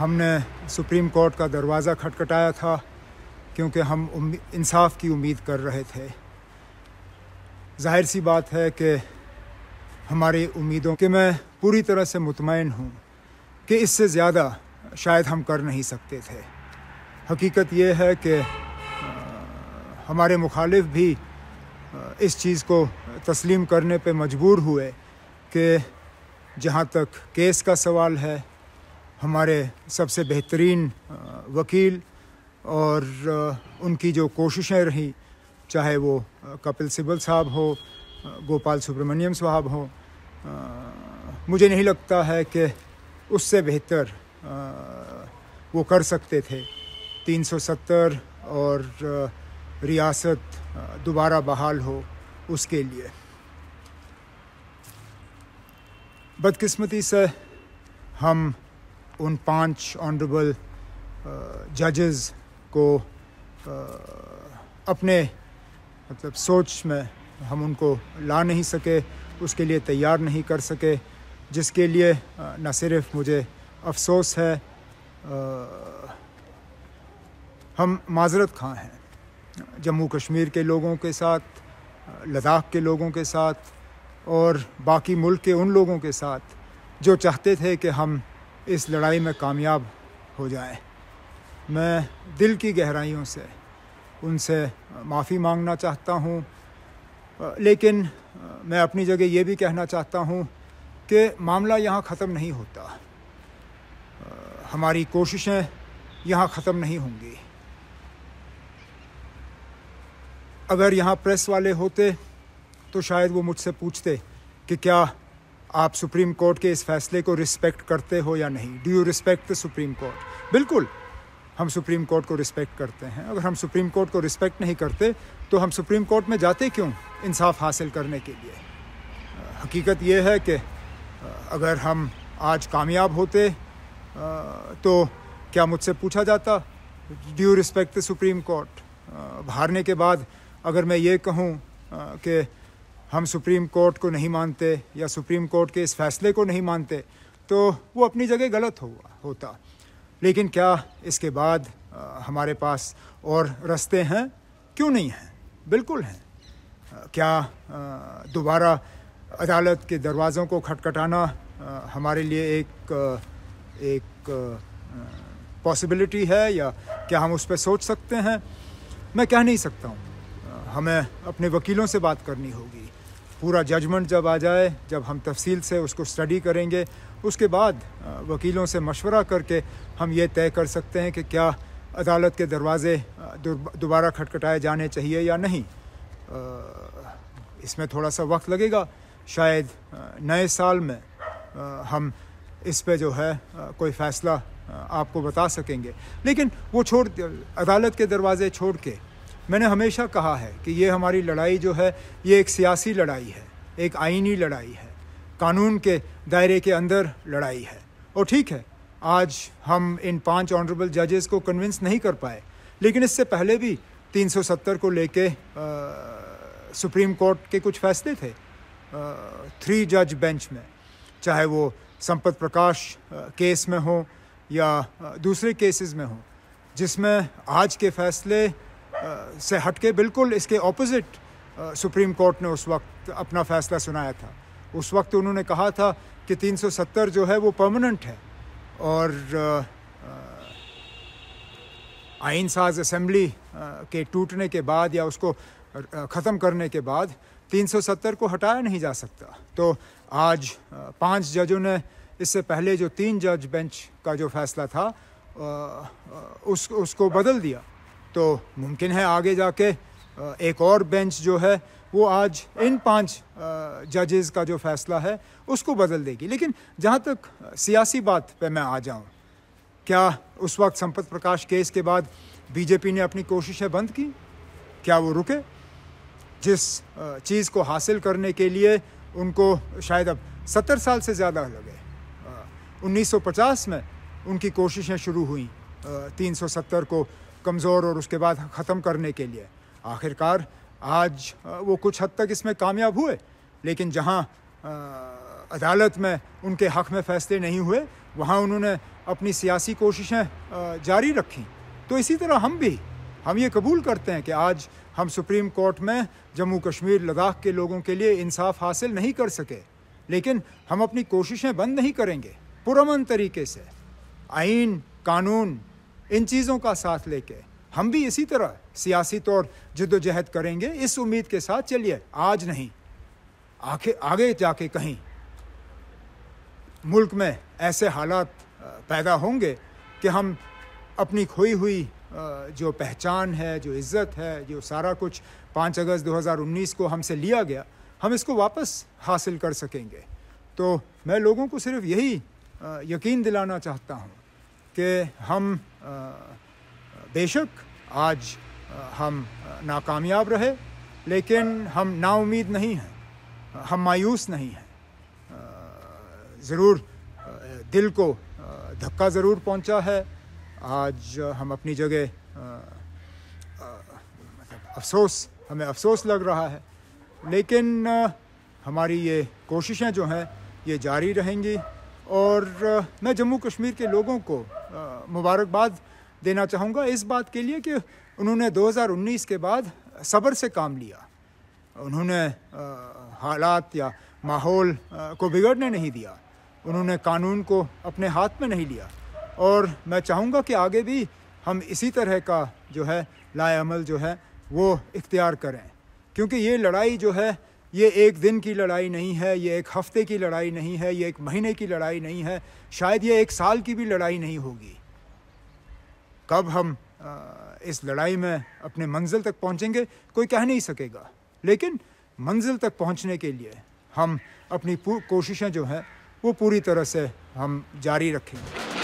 हमने supreme court का दरवाज़ा खटखटाया था क्योंकि हम इंसाफ की उम्मीद कर रहे थे जाहिर सी बात है कि हमारी उम्मीदों के मैं पूरी तरह से मुतमिन हूँ कि इससे ज़्यादा शायद हम कर नहीं सकते थे हकीकत यह है कि हमारे मुखालिफ भी इस चीज़ को तस्लीम करने पे मजबूर हुए कि जहाँ तक केस का सवाल है हमारे सबसे बेहतरीन वकील और उनकी जो कोशिशें रहीं चाहे वो कपिल सिब्बल साहब हो गोपाल सुब्रमण्यम साहब हो मुझे नहीं लगता है कि उससे बेहतर वो कर सकते थे 370 और रियासत दोबारा बहाल हो उसके लिए बदकिस्मती से हम उन पांच ऑनरेबल जजेस uh, को uh, अपने मतलब सोच में हम उनको ला नहीं सके उसके लिए तैयार नहीं कर सके जिसके लिए uh, न सिर्फ मुझे अफसोस है हम माजरत खां हैं जम्मू कश्मीर के लोगों के साथ लद्दाख के लोगों के साथ और बाकी मुल्क के उन लोगों के साथ जो चाहते थे कि हम इस लड़ाई में कामयाब हो जाए मैं दिल की गहराइयों से उनसे माफ़ी मांगना चाहता हूँ लेकिन मैं अपनी जगह ये भी कहना चाहता हूँ कि मामला यहाँ ख़त्म नहीं होता हमारी कोशिशें यहाँ ख़त्म नहीं होंगी अगर यहाँ प्रेस वाले होते तो शायद वो मुझसे पूछते कि क्या आप सुप्रीम कोर्ट के इस फैसले को रिस्पेक्ट करते हो या नहीं do you respect the supreme court बिल्कुल हम सुप्रीम कोर्ट को रिस्पेक्ट करते हैं अगर हम सुप्रीम कोर्ट को रिस्पेक्ट नहीं करते तो हम सुप्रीम कोर्ट में जाते क्यों इंसाफ हासिल करने के लिए हकीकत यह है कि अगर हम आज कामयाब होते तो क्या मुझसे पूछा जाता do you respect the supreme court हारने के बाद अगर मैं ये कहूँ कि हम सुप्रीम कोर्ट को नहीं मानते या सुप्रीम कोर्ट के इस फैसले को नहीं मानते तो वो अपनी जगह गलत हो होता लेकिन क्या इसके बाद आ, हमारे पास और रास्ते हैं क्यों नहीं हैं बिल्कुल हैं क्या दोबारा अदालत के दरवाज़ों को खटखटाना हमारे लिए एक एक पॉसिबिलिटी है या क्या हम उस पर सोच सकते हैं मैं कह नहीं सकता हूँ हमें अपने वकीलों से बात करनी होगी पूरा जजमेंट जब आ जाए जब हम तफसील से उसको स्टडी करेंगे उसके बाद वकीलों से मशवरा करके हम ये तय कर सकते हैं कि क्या अदालत के दरवाज़े दोबारा खटखटाए जाने चाहिए या नहीं इसमें थोड़ा सा वक्त लगेगा शायद नए साल में हम इस पे जो है कोई फ़ैसला आपको बता सकेंगे लेकिन वो छोड़ अदालत के दरवाज़े छोड़ के मैंने हमेशा कहा है कि ये हमारी लड़ाई जो है ये एक सियासी लड़ाई है एक आइनी लड़ाई है कानून के दायरे के अंदर लड़ाई है और ठीक है आज हम इन पांच ऑनरेबल जजेस को कन्विंस नहीं कर पाए लेकिन इससे पहले भी 370 को लेके सुप्रीम कोर्ट के कुछ फैसले थे थ्री जज बेंच में चाहे वो संपत प्रकाश केस में हो या दूसरे केसेस में हो जिसमें आज के फैसले से हटके बिल्कुल इसके ऑपोजिट सुप्रीम कोर्ट ने उस वक्त अपना फैसला सुनाया था उस वक्त उन्होंने कहा था कि 370 जो है वो परमानेंट है और आइन साज असम्बली के टूटने के बाद या उसको ख़त्म करने के बाद 370 को हटाया नहीं जा सकता तो आज पांच जजों ने इससे पहले जो तीन जज बेंच का जो फैसला था उस उसको बदल दिया तो मुमकिन है आगे जाके एक और बेंच जो है वो आज इन पांच जजेस का जो फैसला है उसको बदल देगी लेकिन जहाँ तक सियासी बात पे मैं आ जाऊँ क्या उस वक्त संपत प्रकाश केस के बाद बीजेपी ने अपनी कोशिशें बंद की क्या वो रुके जिस चीज़ को हासिल करने के लिए उनको शायद अब सत्तर साल से ज़्यादा लगे 1950 में उनकी कोशिशें शुरू हुई 370 को कमज़ोर और उसके बाद ख़त्म करने के लिए आखिरकार आज वो कुछ हद तक इसमें कामयाब हुए लेकिन जहाँ अदालत में उनके हक़ में फ़ैसले नहीं हुए वहाँ उन्होंने अपनी सियासी कोशिशें जारी रखी तो इसी तरह हम भी हम ये कबूल करते हैं कि आज हम सुप्रीम कोर्ट में जम्मू कश्मीर लद्दाख के लोगों के लिए इंसाफ हासिल नहीं कर सके लेकिन हम अपनी कोशिशें बंद नहीं करेंगे पुरमन तरीके से आइन कानून इन चीज़ों का साथ लेके हम भी इसी तरह सियासी तौर जदोजहद करेंगे इस उम्मीद के साथ चलिए आज नहीं आखिर आगे जाके कहीं मुल्क में ऐसे हालात पैदा होंगे कि हम अपनी खोई हुई जो पहचान है जो इज़्ज़त है जो सारा कुछ पाँच अगस्त 2019 को हमसे लिया गया हम इसको वापस हासिल कर सकेंगे तो मैं लोगों को सिर्फ यही यकीन दिलाना चाहता हूँ कि हम बेशक आज हम नाकामयाब रहे लेकिन हम नाउमीद नहीं हैं हम मायूस नहीं हैं ज़रूर दिल को धक्का ज़रूर पहुंचा है आज हम अपनी जगह मतलब अफसोस हमें अफसोस लग रहा है लेकिन हमारी ये कोशिशें जो हैं ये जारी रहेंगी और मैं जम्मू कश्मीर के लोगों को मुबारकबाद देना चाहूँगा इस बात के लिए कि उन्होंने 2019 के बाद सब्र से काम लिया उन्होंने हालात या माहौल को बिगड़ने नहीं दिया उन्होंने कानून को अपने हाथ में नहीं लिया और मैं चाहूँगा कि आगे भी हम इसी तरह का जो है लाल जो है वो इख्तियार करें क्योंकि ये लड़ाई जो है ये एक दिन की लड़ाई नहीं है ये एक हफ्ते की लड़ाई नहीं है ये एक महीने की लड़ाई नहीं है शायद ये एक साल की भी लड़ाई नहीं होगी कब हम इस लड़ाई में अपने मंजिल तक पहुंचेंगे कोई कह नहीं सकेगा लेकिन मंजिल तक पहुंचने के लिए हम अपनी कोशिशें जो हैं वो पूरी तरह से हम जारी रखेंगे